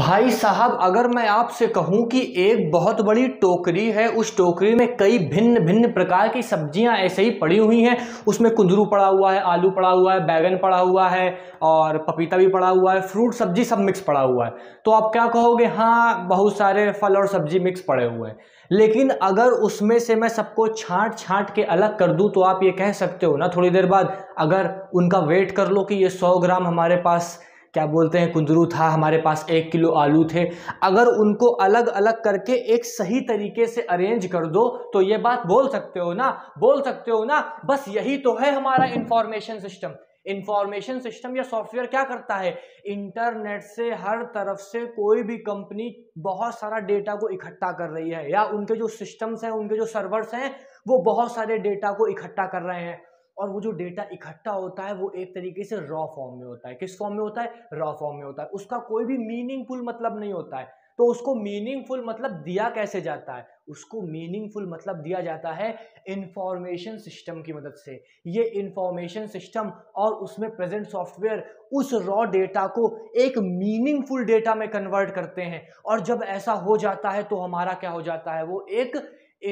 भाई साहब अगर मैं आपसे कहूं कि एक बहुत बड़ी टोकरी है उस टोकरी में कई भिन्न भिन्न प्रकार की सब्जियां ऐसे ही पड़ी हुई हैं उसमें कुंदरू पड़ा हुआ है आलू पड़ा हुआ है बैगन पड़ा हुआ है और पपीता भी पड़ा हुआ है फ्रूट सब्जी सब मिक्स पड़ा हुआ है तो आप क्या कहोगे हाँ बहुत सारे फल और सब्जी मिक्स पड़े हुए हैं लेकिन अगर उसमें से मैं सबको छाँट छाँट के अलग कर दूँ तो आप ये कह सकते हो ना थोड़ी देर बाद अगर उनका वेट कर लो कि ये सौ ग्राम हमारे पास क्या बोलते हैं कुंदरू था हमारे पास एक किलो आलू थे अगर उनको अलग अलग करके एक सही तरीके से अरेंज कर दो तो ये बात बोल सकते हो ना बोल सकते हो ना बस यही तो है हमारा इंफॉर्मेशन सिस्टम इंफॉर्मेशन सिस्टम या सॉफ्टवेयर क्या करता है इंटरनेट से हर तरफ से कोई भी कंपनी बहुत सारा डेटा को इकट्ठा कर रही है या उनके जो सिस्टम्स हैं उनके जो सर्वर्स हैं वो बहुत सारे डेटा को इकट्ठा कर रहे हैं और वो जो डेटा इकट्ठा होता है वो एक तरीके से रॉ फॉर्म में होता है किस फॉर्म में होता है रॉ फॉर्म में होता है उसका कोई भी मीनिंगफुल मतलब नहीं होता है तो उसको मीनिंगफुल मतलब दिया कैसे जाता है उसको मीनिंगफुल मतलब दिया जाता है इंफॉर्मेशन सिस्टम की मदद से ये इंफॉर्मेशन सिस्टम और उसमें प्रेजेंट सॉफ्टवेयर उस रॉ डेटा को एक मीनिंगफुल डेटा में कन्वर्ट करते हैं और जब ऐसा हो जाता है तो हमारा क्या हो जाता है वो एक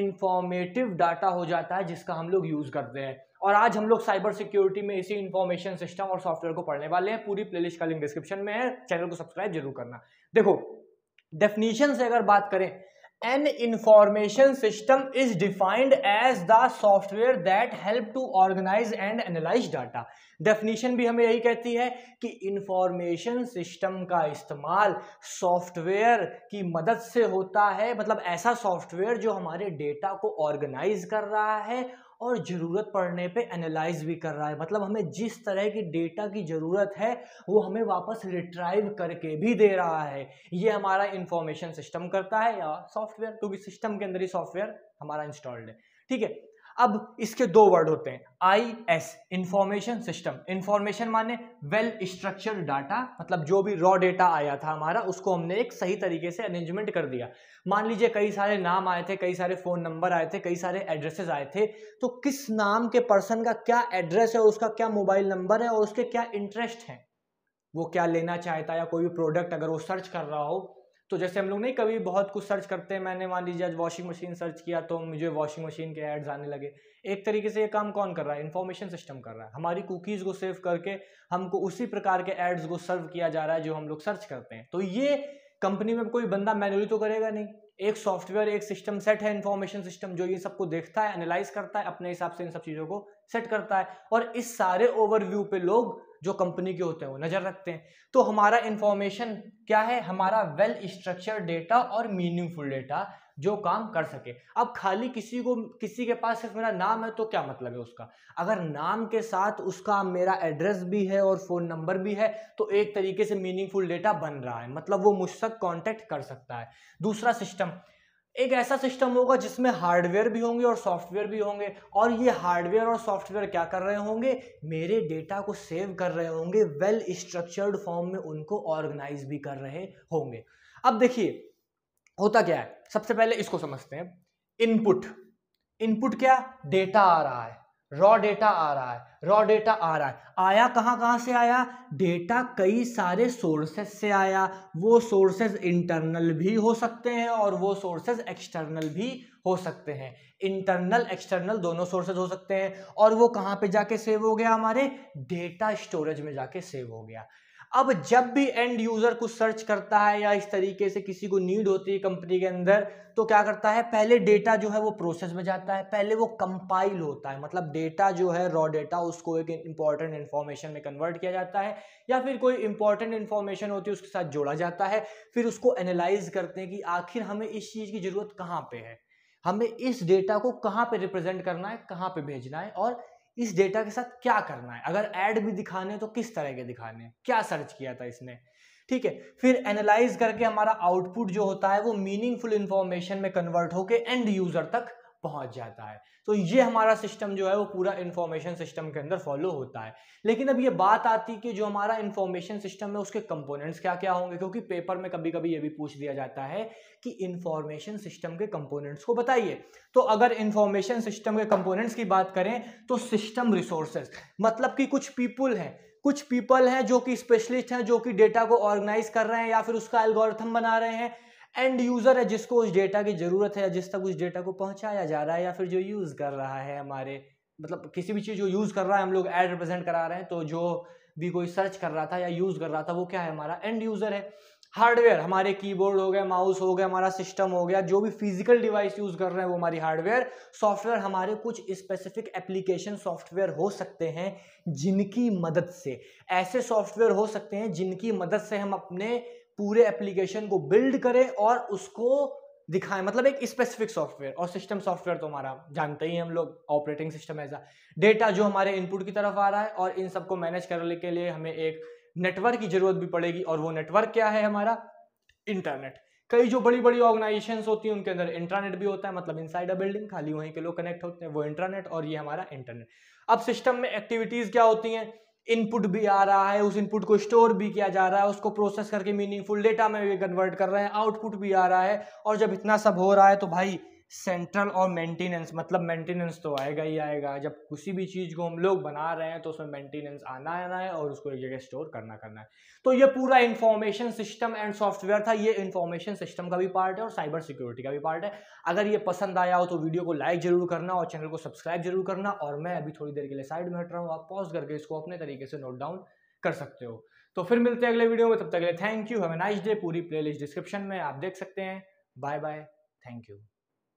इंफॉर्मेटिव डाटा हो जाता है जिसका हम लोग यूज़ करते हैं और आज हम लोग साइबर सिक्योरिटी में इसी इन्फॉर्मेशन सिस्टम और सॉफ्टवेयर को पढ़ने वाले हैं पूरी प्लेलिस्ट का लिंक डिस्क्रिप्शन में है चैनल को सब्सक्राइब जरूर करना देखो डेफिनेशन से अगर बात करें an information system is defined as the software that help to organise and analyse data definition भी हमें यही कहती है कि इंफॉर्मेशन सिस्टम का इस्तेमाल सॉफ्टवेयर की मदद से होता है मतलब ऐसा सॉफ्टवेयर जो हमारे डेटा को ऑर्गेनाइज कर रहा है और ज़रूरत पड़ने पे एनालाइज भी कर रहा है मतलब हमें जिस तरह की डेटा की ज़रूरत है वो हमें वापस रिट्राइव करके भी दे रहा है ये हमारा इंफॉर्मेशन सिस्टम करता है या सॉफ्टवेयर क्योंकि सिस्टम के अंदर ही सॉफ्टवेयर हमारा इंस्टॉल्ड है ठीक है अब इसके दो वर्ड होते हैं I S information system information माने वेल स्ट्रक्चर डाटा मतलब जो भी रॉ डेटा आया था हमारा उसको हमने एक सही तरीके से अरेंजमेंट कर दिया मान लीजिए कई सारे नाम आए थे कई सारे फोन नंबर आए थे कई सारे एड्रेसेस आए थे तो किस नाम के पर्सन का क्या एड्रेस है उसका क्या मोबाइल नंबर है और उसके क्या इंटरेस्ट है वो क्या लेना चाहता है या कोई भी प्रोडक्ट अगर वो सर्च कर रहा हो तो जैसे हम लोग नहीं कभी बहुत कुछ सर्च करते हैं मैंने मान लीजिए आज वॉशिंग मशीन सर्च किया तो मुझे वॉशिंग मशीन के एड्स आने लगे एक तरीके से ये काम कौन कर रहा है इन्फॉर्मेशन सिस्टम कर रहा है हमारी कुकीज़ को सेव करके हमको उसी प्रकार के एड्स को सर्व किया जा रहा है जो हम लोग सर्च करते हैं तो ये कंपनी में कोई बंदा मैनुअली तो करेगा नहीं एक सॉफ्टवेयर एक सिस्टम सेट है इन्फॉर्मेशन सिस्टम जो ये सबको देखता है एनालाइज करता है अपने हिसाब से इन सब चीज़ों को सेट करता है और इस सारे ओवरव्यू पे लोग जो कंपनी के होते हैं वो नज़र रखते हैं तो हमारा इन्फॉर्मेशन क्या है हमारा वेल स्ट्रक्चर्ड डेटा और मीनिंगफुल डेटा जो काम कर सके अब खाली किसी को किसी के पास सिर्फ मेरा नाम है तो क्या मतलब है उसका अगर नाम के साथ उसका मेरा एड्रेस भी है और फ़ोन नंबर भी है तो एक तरीके से मीनिंगफुल डेटा बन रहा है मतलब वो मुझसे कॉन्टैक्ट कर सकता है दूसरा सिस्टम एक ऐसा सिस्टम होगा जिसमें हार्डवेयर भी होंगे और सॉफ्टवेयर भी होंगे और ये हार्डवेयर और सॉफ्टवेयर क्या कर रहे होंगे मेरे डेटा को सेव कर रहे होंगे वेल स्ट्रक्चर्ड फॉर्म में उनको ऑर्गेनाइज भी कर रहे होंगे अब देखिए होता क्या है सबसे पहले इसको समझते हैं इनपुट इनपुट क्या डेटा आ रहा है रॉ डेटा आ रहा है रॉ डेटा आ रहा है आया कहाँ कहाँ से आया डेटा कई सारे सोर्सेज से आया वो सोर्सेज इंटरनल भी हो सकते हैं और वो सोर्सेज एक्सटर्नल भी हो सकते हैं इंटरनल एक्सटर्नल दोनों सोर्सेज हो सकते हैं और वो कहाँ पे जाके सेव हो गया हमारे डेटा स्टोरेज में जाके सेव हो गया अब जब भी एंड यूजर कुछ सर्च करता है या इस तरीके से किसी को नीड होती है कंपनी के अंदर तो क्या करता है पहले डेटा जो है वो प्रोसेस में जाता है पहले वो कंपाइल होता है मतलब डेटा जो है रॉ डेटा उसको एक इंपॉर्टेंट इन्फॉर्मेशन में कन्वर्ट किया जाता है या फिर कोई इंपॉर्टेंट इन्फॉर्मेशन होती है उसके साथ जोड़ा जाता है फिर उसको एनालाइज करते हैं कि आखिर हमें इस चीज़ की ज़रूरत कहाँ पर है हमें इस डेटा को कहाँ पे रिप्रेजेंट करना है कहाँ पे भेजना है और इस डेटा के साथ क्या करना है अगर एड भी दिखाने तो किस तरह के दिखाने हैं क्या सर्च किया था इसने ठीक है फिर एनालाइज करके हमारा आउटपुट जो होता है वो मीनिंगफुल इंफॉर्मेशन में कन्वर्ट होके एंड यूजर तक पहुंच जाता है तो ये हमारा सिस्टम जो है वो पूरा इन्फॉर्मेशन सिस्टम के अंदर फॉलो होता है लेकिन अब ये बात आती कि जो हमारा इन्फॉर्मेशन सिस्टम है उसके कंपोनेंट्स क्या क्या होंगे क्योंकि पेपर में कभी कभी ये भी पूछ दिया जाता है कि इन्फॉर्मेशन सिस्टम के कंपोनेंट्स को बताइए तो अगर इन्फॉर्मेशन सिस्टम के कंपोनेंट्स की बात करें तो सिस्टम रिसोर्सेज मतलब कि कुछ पीपुल हैं कुछ पीपल हैं जो कि स्पेशलिस्ट हैं जो कि डेटा को ऑर्गेनाइज कर रहे हैं या फिर उसका एल्गोरिथम बना रहे हैं एंड यूज़र है जिसको उस डेटा की ज़रूरत है या जिस तक उस डेटा को पहुंचाया जा रहा है या फिर जो यूज़ कर रहा है हमारे मतलब किसी भी चीज़ जो यूज़ कर रहा है हम लोग एड रिप्रेजेंट करा रहे हैं तो जो भी कोई सर्च कर रहा था या यूज़ कर रहा था वो क्या है हमारा एंड यूज़र है हार्डवेयर हमारे कीबोर्ड हो गया माउस हो गया हमारा सिस्टम हो गया जो भी फिजिकल डिवाइस यूज़ कर रहे हैं वो हमारी हार्डवेयर सॉफ्टवेयर हमारे कुछ स्पेसिफिक एप्लीकेशन सॉफ्टवेयर हो सकते हैं जिनकी मदद से ऐसे सॉफ्टवेयर हो सकते हैं जिनकी मदद से हम अपने पूरे एप्लीकेशन को बिल्ड करें और उसको दिखाएं मतलब एक स्पेसिफिक सॉफ्टवेयर और सिस्टम सॉफ्टवेयर तो हमारा जानते ही हम लोग ऑपरेटिंग सिस्टम ऐसा डेटा जो हमारे इनपुट की तरफ आ रहा है और इन सबको मैनेज करने के लिए हमें एक नेटवर्क की जरूरत भी पड़ेगी और वो नेटवर्क क्या है हमारा इंटरनेट कई जो बड़ी बड़ी ऑर्गेनाइजेशन होती हैं उनके अंदर इंटरनेट भी होता है मतलब इनसाइड अ बिल्डिंग खाली वहीं के लोग कनेक्ट होते हैं वो इंटरनेट और ये हमारा इंटरनेट अब सिस्टम में एक्टिविटीज़ क्या होती हैं इनपुट भी आ रहा है उस इनपुट को स्टोर भी किया जा रहा है उसको प्रोसेस करके मीनिंगफुल डेटा में भी कन्वर्ट कर रहे हैं आउटपुट भी आ रहा है और जब इतना सब हो रहा है तो भाई सेंट्रल और मेंटेनेंस मतलब मेंटेनेंस तो आएगा ही आएगा जब किसी भी चीज़ को हम लोग बना रहे हैं तो उसमें मेंटेनेंस आना आना है और उसको एक जगह स्टोर करना करना है तो ये पूरा इन्फॉर्मेशन सिस्टम एंड सॉफ्टवेयर था ये इन्फॉर्मेशन सिस्टम का भी पार्ट है और साइबर सिक्योरिटी का भी पार्ट है अगर ये पसंद आया हो तो वीडियो को लाइक जरूर करना और चैनल को सब्सक्राइब जरूर करना और मैं अभी थोड़ी देर के लिए साइड में हट रहा हूँ आप पॉज करके इसको अपने तरीके से नोट डाउन कर सकते हो तो फिर मिलते हैं अगले वीडियो में तब तक अगले thank you have a nice day पूरी प्लेलिस्ट डिस्क्रिप्शन में आप देख सकते हैं बाय बाय थैंक यू